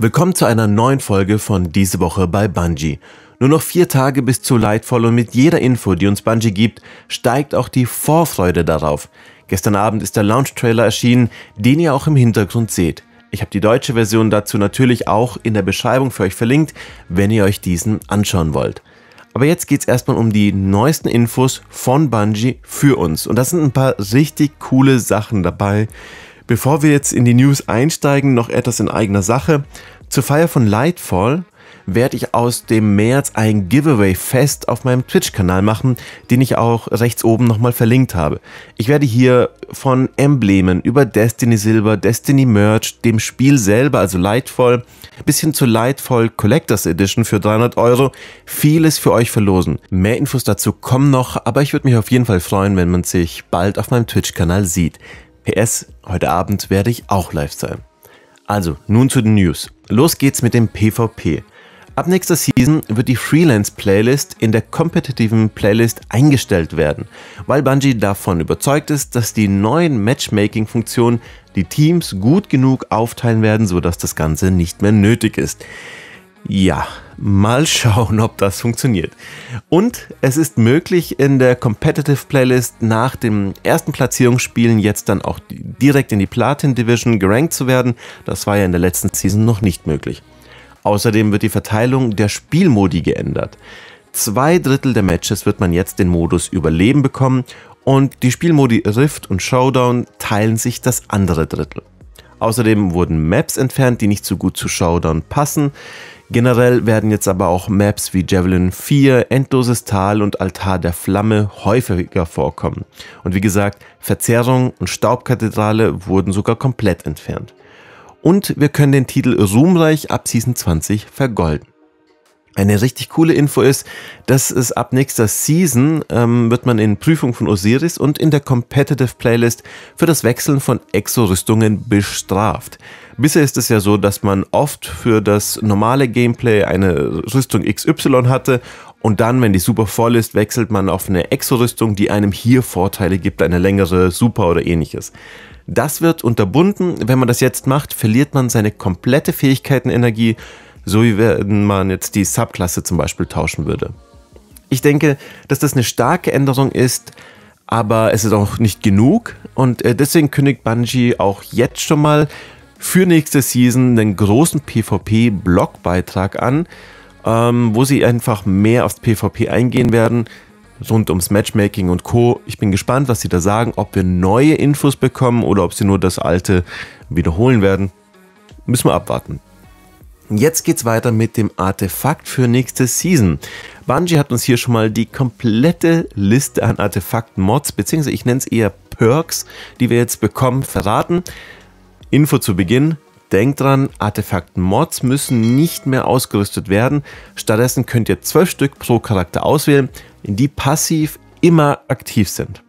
Willkommen zu einer neuen Folge von Diese Woche bei Bungie. Nur noch vier Tage bis zu Lightfall und mit jeder Info, die uns Bungie gibt, steigt auch die Vorfreude darauf. Gestern Abend ist der Launch-Trailer erschienen, den ihr auch im Hintergrund seht. Ich habe die deutsche Version dazu natürlich auch in der Beschreibung für euch verlinkt, wenn ihr euch diesen anschauen wollt. Aber jetzt geht es erstmal um die neuesten Infos von Bungie für uns. Und da sind ein paar richtig coole Sachen dabei, Bevor wir jetzt in die News einsteigen, noch etwas in eigener Sache. Zur Feier von Lightfall werde ich aus dem März ein Giveaway-Fest auf meinem Twitch-Kanal machen, den ich auch rechts oben nochmal verlinkt habe. Ich werde hier von Emblemen über Destiny Silber, Destiny Merch, dem Spiel selber, also Lightfall, bis hin zur Lightfall Collectors Edition für 300 Euro vieles für euch verlosen. Mehr Infos dazu kommen noch, aber ich würde mich auf jeden Fall freuen, wenn man sich bald auf meinem Twitch-Kanal sieht. PS, heute Abend werde ich auch live sein. Also, nun zu den News. Los geht's mit dem PvP. Ab nächster Season wird die Freelance-Playlist in der kompetitiven Playlist eingestellt werden, weil Bungie davon überzeugt ist, dass die neuen Matchmaking-Funktionen die Teams gut genug aufteilen werden, sodass das Ganze nicht mehr nötig ist. Ja, mal schauen, ob das funktioniert. Und es ist möglich, in der Competitive Playlist nach dem ersten Platzierungsspielen jetzt dann auch direkt in die Platin Division gerankt zu werden. Das war ja in der letzten Season noch nicht möglich. Außerdem wird die Verteilung der Spielmodi geändert. Zwei Drittel der Matches wird man jetzt den Modus Überleben bekommen und die Spielmodi Rift und Showdown teilen sich das andere Drittel. Außerdem wurden Maps entfernt, die nicht so gut zu Showdown passen. Generell werden jetzt aber auch Maps wie Javelin 4, Endloses Tal und Altar der Flamme häufiger vorkommen. Und wie gesagt, Verzerrung und Staubkathedrale wurden sogar komplett entfernt. Und wir können den Titel ruhmreich ab Season 20 vergolden. Eine richtig coole Info ist, dass es ab nächster Season ähm, wird man in Prüfung von Osiris und in der Competitive Playlist für das Wechseln von Exo-Rüstungen bestraft. Bisher ist es ja so, dass man oft für das normale Gameplay eine Rüstung XY hatte und dann, wenn die Super voll ist, wechselt man auf eine Exo-Rüstung, die einem hier Vorteile gibt, eine längere Super oder ähnliches. Das wird unterbunden. Wenn man das jetzt macht, verliert man seine komplette Fähigkeitenenergie, so wie wenn man jetzt die Subklasse zum Beispiel tauschen würde. Ich denke, dass das eine starke Änderung ist, aber es ist auch nicht genug und äh, deswegen kündigt Bungie auch jetzt schon mal für nächste Season einen großen PvP-Blogbeitrag an, ähm, wo sie einfach mehr aufs PvP eingehen werden, rund ums Matchmaking und Co. Ich bin gespannt, was sie da sagen, ob wir neue Infos bekommen oder ob sie nur das alte wiederholen werden. Müssen wir abwarten. Jetzt geht's weiter mit dem Artefakt für nächste Season. Bungie hat uns hier schon mal die komplette Liste an Artefakt-Mods, beziehungsweise ich nenne es eher Perks, die wir jetzt bekommen, verraten. Info zu Beginn. Denkt dran, Artefakt-Mods müssen nicht mehr ausgerüstet werden. Stattdessen könnt ihr 12 Stück pro Charakter auswählen, die passiv immer aktiv sind.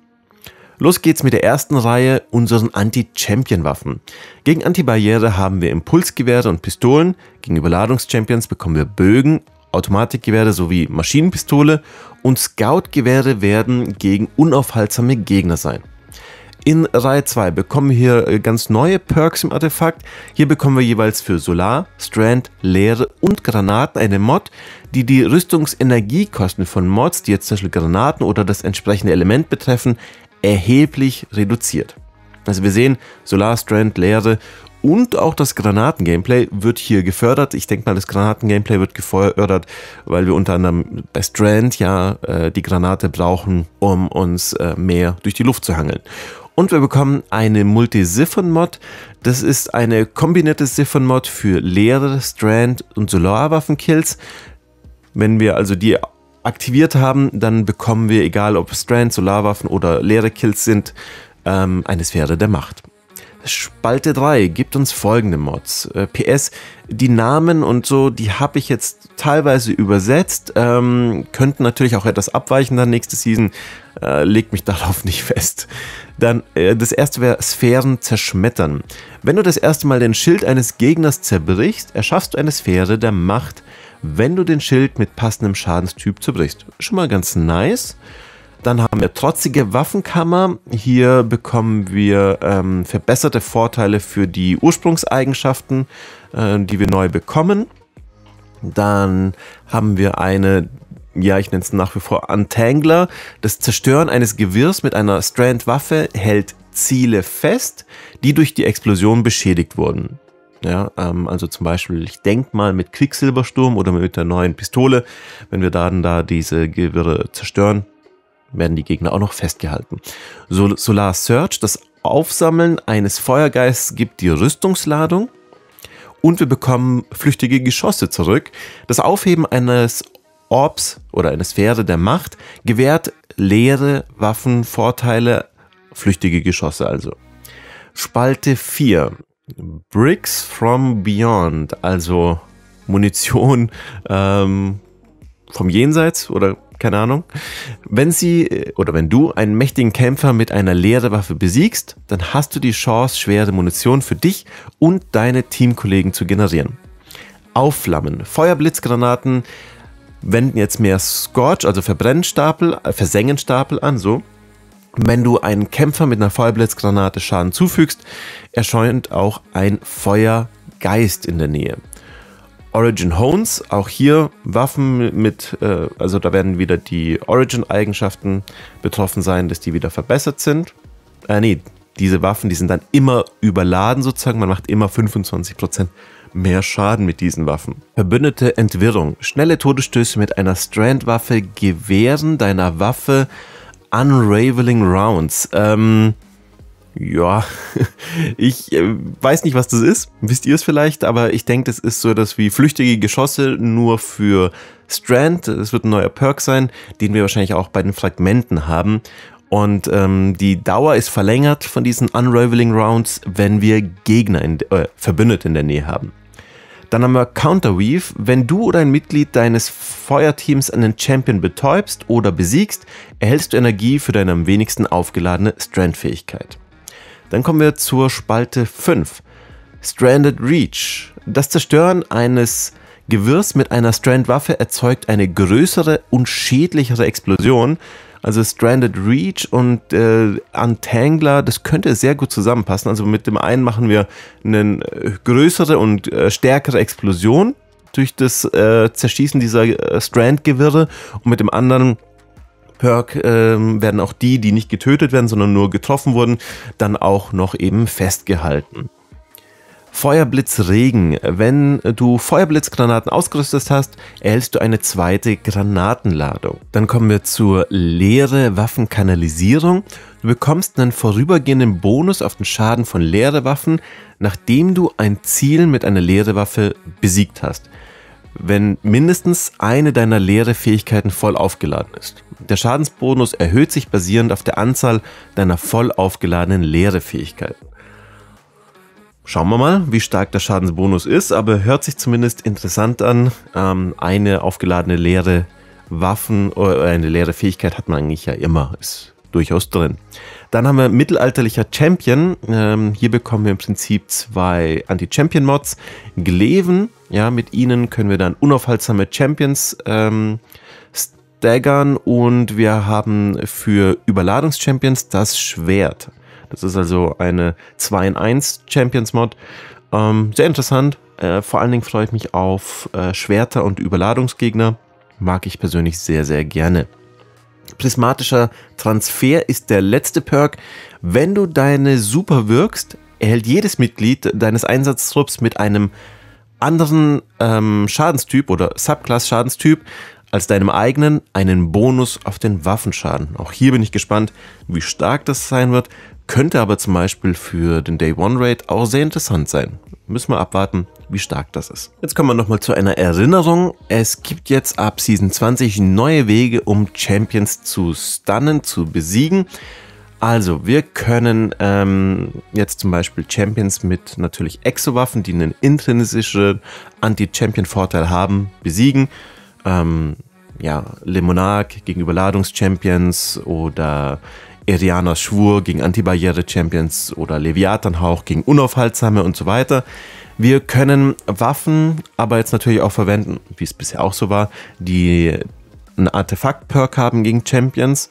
Los geht's mit der ersten Reihe, unseren Anti-Champion-Waffen. Gegen Antibarriere haben wir Impulsgewehre und Pistolen, gegen Überladungs-Champions bekommen wir Bögen, Automatikgewehre sowie Maschinenpistole und Scout-Gewehre werden gegen unaufhaltsame Gegner sein in Reihe 2 bekommen wir hier äh, ganz neue Perks im Artefakt. Hier bekommen wir jeweils für Solar, Strand, Leere und Granaten eine Mod, die die Rüstungsenergiekosten von Mods, die jetzt zum Beispiel Granaten oder das entsprechende Element betreffen, erheblich reduziert. Also wir sehen, Solar, Strand, Leere und auch das Granaten-Gameplay wird hier gefördert. Ich denke mal, das Granaten-Gameplay wird gefördert, weil wir unter anderem bei Strand ja äh, die Granate brauchen, um uns äh, mehr durch die Luft zu hangeln. Und wir bekommen eine Multi-Siphon-Mod. Das ist eine kombinierte Siphon-Mod für Leere, Strand und Solarwaffen-Kills. Wenn wir also die aktiviert haben, dann bekommen wir, egal ob Strand, Solarwaffen oder leere Kills sind, ähm, eine Sphäre der Macht. Spalte 3 gibt uns folgende Mods. Äh, PS, die Namen und so, die habe ich jetzt teilweise übersetzt, ähm, könnten natürlich auch etwas abweichen dann nächste Season, äh, legt mich darauf nicht fest. Dann äh, das erste wäre Sphären zerschmettern. Wenn du das erste Mal den Schild eines Gegners zerbrichst, erschaffst du eine Sphäre der Macht, wenn du den Schild mit passendem Schadenstyp zerbrichst. Schon mal ganz nice. Dann haben wir trotzige Waffenkammer. Hier bekommen wir ähm, verbesserte Vorteile für die Ursprungseigenschaften, äh, die wir neu bekommen. Dann haben wir eine ja, ich nenne es nach wie vor Untangler. Das Zerstören eines Gewirrs mit einer Strand-Waffe hält Ziele fest, die durch die Explosion beschädigt wurden. Ja, ähm, also zum Beispiel, ich denke mal mit Quicksilbersturm oder mit der neuen Pistole, wenn wir dann da diese Gewirre zerstören, werden die Gegner auch noch festgehalten. Sol Solar Search, das Aufsammeln eines Feuergeists gibt die Rüstungsladung und wir bekommen flüchtige Geschosse zurück. Das Aufheben eines Orbs oder eine Sphäre der Macht gewährt leere Waffenvorteile, flüchtige Geschosse also. Spalte 4. Bricks from Beyond, also Munition ähm, vom Jenseits oder keine Ahnung. Wenn sie oder wenn du einen mächtigen Kämpfer mit einer leeren Waffe besiegst, dann hast du die Chance, schwere Munition für dich und deine Teamkollegen zu generieren. Aufflammen, Feuerblitzgranaten wenden jetzt mehr Scorch, also Verbrennstapel, äh, Versengenstapel an, so. Wenn du einen Kämpfer mit einer Feuerblitzgranate Schaden zufügst, erscheint auch ein Feuergeist in der Nähe. Origin Hones. Auch hier Waffen mit, äh, also da werden wieder die Origin-Eigenschaften betroffen sein, dass die wieder verbessert sind. Äh, nee, diese Waffen, die sind dann immer überladen sozusagen. Man macht immer 25% mehr Schaden mit diesen Waffen. Verbündete Entwirrung. Schnelle Todesstöße mit einer Strand-Waffe gewähren deiner Waffe Unraveling Rounds. Ähm, ja, ich äh, weiß nicht, was das ist. Wisst ihr es vielleicht? Aber ich denke, das ist so das wie flüchtige Geschosse nur für Strand. Es wird ein neuer Perk sein, den wir wahrscheinlich auch bei den Fragmenten haben. Und ähm, die Dauer ist verlängert von diesen Unraveling Rounds, wenn wir Gegner, in, äh, Verbündete in der Nähe haben. Dann haben wir Counterweave. Wenn du oder ein Mitglied deines Feuerteams einen Champion betäubst oder besiegst, erhältst du Energie für deine am wenigsten aufgeladene Strand-Fähigkeit. Dann kommen wir zur Spalte 5. Stranded Reach. Das Zerstören eines Gewirrs mit einer Strand-Waffe erzeugt eine größere und schädlichere Explosion. Also Stranded Reach und äh, Untangler, das könnte sehr gut zusammenpassen. Also mit dem einen machen wir eine äh, größere und äh, stärkere Explosion durch das äh, Zerschießen dieser äh, Strand-Gewirre und mit dem anderen Perk ähm, werden auch die, die nicht getötet werden, sondern nur getroffen wurden, dann auch noch eben festgehalten. Feuerblitzregen. Wenn du Feuerblitzgranaten ausgerüstet hast, erhältst du eine zweite Granatenladung. Dann kommen wir zur leere Waffenkanalisierung. Du bekommst einen vorübergehenden Bonus auf den Schaden von leere Waffen, nachdem du ein Ziel mit einer leeren Waffe besiegt hast wenn mindestens eine deiner leeren Fähigkeiten voll aufgeladen ist. Der Schadensbonus erhöht sich basierend auf der Anzahl deiner voll aufgeladenen leeren Fähigkeiten. Schauen wir mal, wie stark der Schadensbonus ist, aber hört sich zumindest interessant an. Ähm, eine aufgeladene leere Waffen oder äh, eine leere Fähigkeit hat man eigentlich ja immer, ist durchaus drin. Dann haben wir mittelalterlicher Champion. Ähm, hier bekommen wir im Prinzip zwei Anti-Champion-Mods. Gleven, ja, mit ihnen können wir dann unaufhaltsame Champions ähm, staggern und wir haben für Überladungs-Champions das Schwert. Das ist also eine 2 in 1 Champions-Mod. Ähm, sehr interessant. Äh, vor allen Dingen freue ich mich auf äh, Schwerter und Überladungsgegner. Mag ich persönlich sehr, sehr gerne prismatischer Transfer ist der letzte Perk. Wenn du deine Super wirkst, erhält jedes Mitglied deines Einsatztrupps mit einem anderen ähm, Schadenstyp oder Subclass-Schadenstyp als deinem eigenen einen Bonus auf den Waffenschaden. Auch hier bin ich gespannt, wie stark das sein wird. Könnte aber zum Beispiel für den Day One Raid auch sehr interessant sein. Müssen wir abwarten, wie stark das ist. Jetzt kommen wir nochmal zu einer Erinnerung. Es gibt jetzt ab Season 20 neue Wege, um Champions zu stunnen, zu besiegen. Also, wir können ähm, jetzt zum Beispiel Champions mit natürlich Exo-Waffen, die einen intrinsischen Anti-Champion-Vorteil haben, besiegen. Ähm, ja, Limonark gegenüber Ladungs-Champions oder Eriana Schwur gegen Antibarriere-Champions oder Leviathanhauch gegen Unaufhaltsame und so weiter. Wir können Waffen aber jetzt natürlich auch verwenden, wie es bisher auch so war, die einen Artefakt-Perk haben gegen Champions.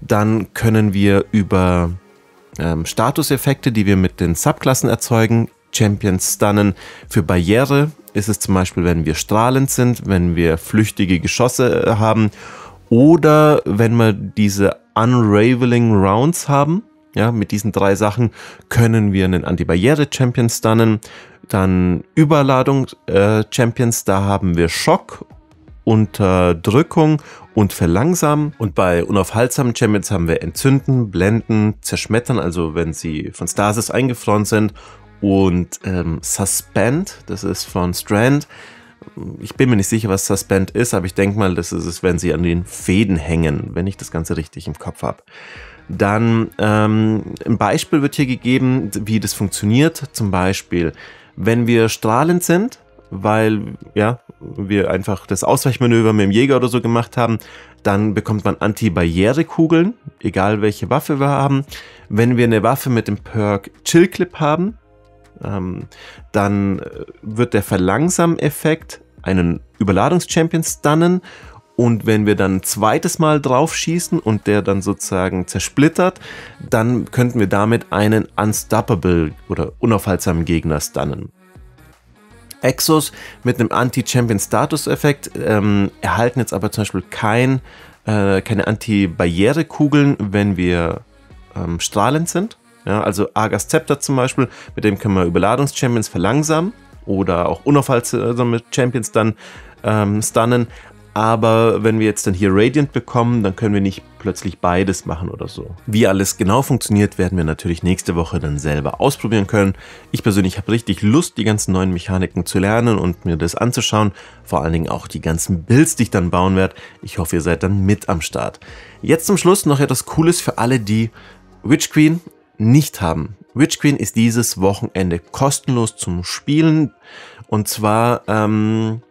Dann können wir über ähm, Statuseffekte, die wir mit den Subklassen erzeugen, Champions stunnen. Für Barriere ist es zum Beispiel, wenn wir strahlend sind, wenn wir flüchtige Geschosse haben oder wenn wir diese Unraveling Rounds haben, ja, mit diesen drei Sachen können wir einen Antibarriere-Champion stunnen, dann Überladung-Champions, äh, da haben wir Schock, Unterdrückung und Verlangsamen. Und bei unaufhaltsamen Champions haben wir Entzünden, Blenden, Zerschmettern, also wenn sie von Stasis eingefroren sind und ähm, Suspend, das ist von Strand ich bin mir nicht sicher, was Suspend ist, aber ich denke mal, das ist es, wenn sie an den Fäden hängen, wenn ich das Ganze richtig im Kopf habe. Dann ähm, ein Beispiel wird hier gegeben, wie das funktioniert. Zum Beispiel, wenn wir strahlend sind, weil ja, wir einfach das Ausweichmanöver mit dem Jäger oder so gemacht haben, dann bekommt man Antibarrierekugeln, egal welche Waffe wir haben. Wenn wir eine Waffe mit dem Perk Chill Clip haben, ähm, dann äh, wird der Verlangsam-Effekt einen Überladungs-Champion stunnen und wenn wir dann ein zweites Mal drauf schießen und der dann sozusagen zersplittert, dann könnten wir damit einen Unstoppable oder unaufhaltsamen Gegner stunnen. Exos mit einem Anti-Champion-Status-Effekt ähm, erhalten jetzt aber zum Beispiel kein, äh, keine Anti-Barriere-Kugeln, wenn wir ähm, strahlend sind. Ja, also Argus Zepter zum Beispiel, mit dem können wir Überladungs-Champions verlangsamen oder auch unaufhaltsame also Champions dann ähm, stunnen. Aber wenn wir jetzt dann hier Radiant bekommen, dann können wir nicht plötzlich beides machen oder so. Wie alles genau funktioniert, werden wir natürlich nächste Woche dann selber ausprobieren können. Ich persönlich habe richtig Lust, die ganzen neuen Mechaniken zu lernen und mir das anzuschauen. Vor allen Dingen auch die ganzen Builds, die ich dann bauen werde. Ich hoffe, ihr seid dann mit am Start. Jetzt zum Schluss noch etwas Cooles für alle, die Witch Queen nicht haben. Witch Queen ist dieses Wochenende kostenlos zum Spielen. Und zwar ähm,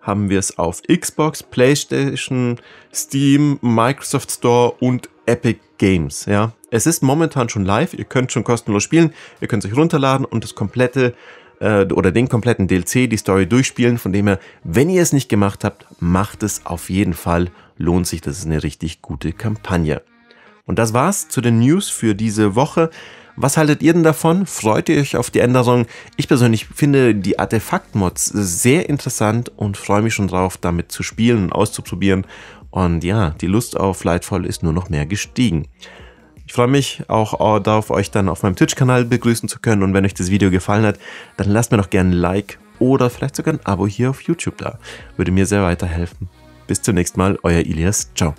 haben wir es auf Xbox, PlayStation, Steam, Microsoft Store und Epic Games. Ja, es ist momentan schon live. Ihr könnt schon kostenlos spielen. Ihr könnt es euch runterladen und das komplette äh, oder den kompletten DLC, die Story durchspielen. Von dem her, wenn ihr es nicht gemacht habt, macht es auf jeden Fall. Lohnt sich. Das ist eine richtig gute Kampagne. Und das war's zu den News für diese Woche. Was haltet ihr denn davon? Freut ihr euch auf die Änderung? Ich persönlich finde die Artefakt-Mods sehr interessant und freue mich schon drauf, damit zu spielen und auszuprobieren. Und ja, die Lust auf Lightfall ist nur noch mehr gestiegen. Ich freue mich auch darauf, euch dann auf meinem Twitch-Kanal begrüßen zu können. Und wenn euch das Video gefallen hat, dann lasst mir doch gerne ein Like oder vielleicht sogar ein Abo hier auf YouTube da. Würde mir sehr weiterhelfen. Bis zum nächsten Mal, euer Ilias. Ciao.